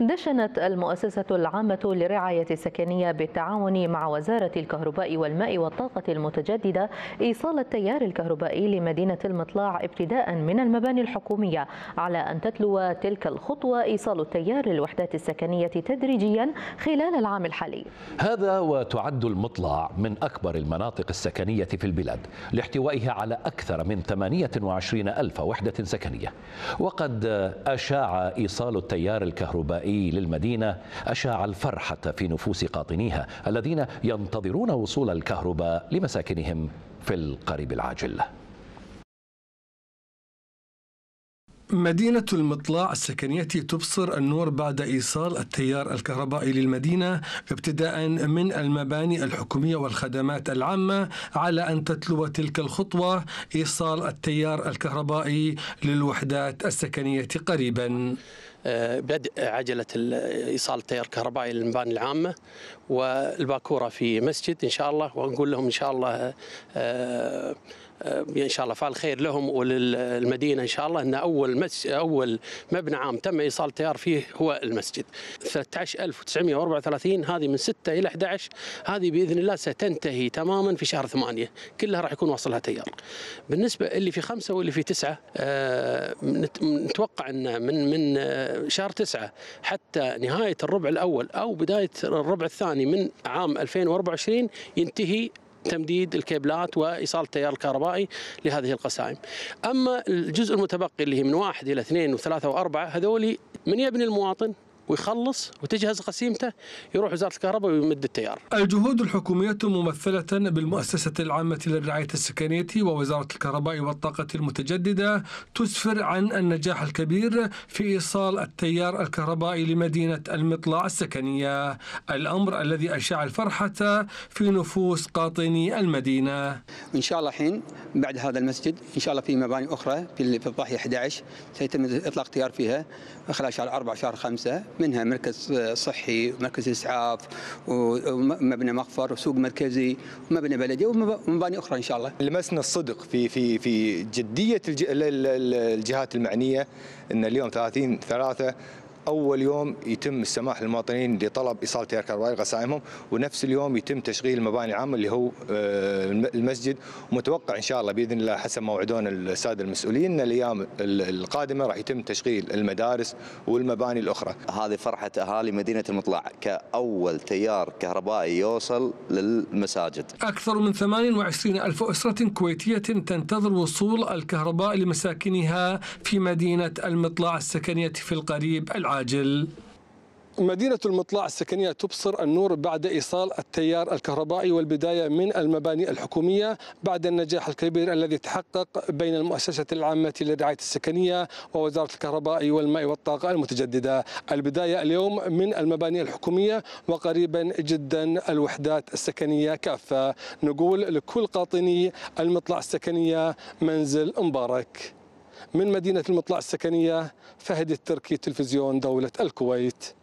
دشنت المؤسسة العامة للرعاية السكنية بالتعاون مع وزارة الكهرباء والماء والطاقة المتجددة إيصال التيار الكهربائي لمدينة المطلع ابتداء من المباني الحكومية على أن تتلو تلك الخطوة إيصال التيار للوحدات السكنية تدريجيا خلال العام الحالي هذا وتعد المطلع من أكبر المناطق السكنية في البلاد لاحتوائها على أكثر من 28 ألف وحدة سكنية وقد أشاع إيصال التيار الكهربائي الغذائي للمدينة أشاع الفرحة في نفوس قاطنيها الذين ينتظرون وصول الكهرباء لمساكنهم في القريب العاجل مدينة المطلع السكنية تبصر النور بعد إيصال التيار الكهربائي للمدينة ابتداء من المباني الحكومية والخدمات العامة على أن تتلو تلك الخطوة إيصال التيار الكهربائي للوحدات السكنية قريبا آه، بدء عجلة إيصال التيار الكهربائي للمباني العامة والباكورة في مسجد إن شاء الله ونقول لهم إن شاء الله آه، آه، ان شاء الله فعل خير لهم وللمدينه ان شاء الله ان اول اول مبنى عام تم ايصال تيار فيه هو المسجد 13934 هذه من 6 الى 11 هذه باذن الله ستنتهي تماما في شهر 8 كلها راح يكون واصلها تيار بالنسبه اللي في 5 واللي في 9 آه، نتوقع ان من من آه، شهر 9 حتى نهايه الربع الاول او بدايه الربع الثاني من عام 2024 ينتهي تمديد الكابلات وايصال التيار الكهربائي لهذه القسائم. اما الجزء المتبقي اللي هي من واحد الى اثنين وثلاثه واربعه هذولي من يبني المواطن؟ ويخلص وتجهز قسيمته يروح وزاره الكهرباء ويمد التيار. الجهود الحكوميه ممثله بالمؤسسه العامه للرعايه السكنيه ووزاره الكهرباء والطاقه المتجدده تسفر عن النجاح الكبير في ايصال التيار الكهربائي لمدينه المطلع السكنيه، الامر الذي اشاع الفرحه في نفوس قاطني المدينه. ان شاء الله الحين بعد هذا المسجد ان شاء الله في مباني اخرى في الضاحيه 11 سيتم اطلاق تيار فيها خلال شهر 4 شهر 5 منها مركز صحي ومركز اسعاف ومبنى مغفر وسوق مركزي ومبنى بلدي ومباني اخرى ان شاء الله. لمسنا الصدق في في في جديه الجهات المعنيه ان اليوم 30 3 اول يوم يتم السماح للمواطنين لطلب ايصال تيار كهربائي لغسائمهم ونفس اليوم يتم تشغيل المباني العامه اللي هو آه، المسجد ومتوقع ان شاء الله باذن الله حسب موعدون الساده المسؤولين ان الايام القادمه راح يتم تشغيل المدارس والمباني الاخرى. هذه فرحه اهالي مدينه المطلع كاول تيار كهربائي يوصل للمساجد. اكثر من 28 الف اسره كويتيه تنتظر وصول الكهرباء لمساكنها في مدينه المطلع السكنيه في القريب العام. العاجل مدينة المطلع السكنية تبصر النور بعد إيصال التيار الكهربائي والبداية من المباني الحكومية بعد النجاح الكبير الذي تحقق بين المؤسسة العامة للرعاية السكنية ووزارة الكهرباء والماء والطاقة المتجددة البداية اليوم من المباني الحكومية وقريبا جدا الوحدات السكنية كافة نقول لكل قاطني المطلع السكنية منزل مبارك من مدينة المطلع السكنية فهد التركي تلفزيون دولة الكويت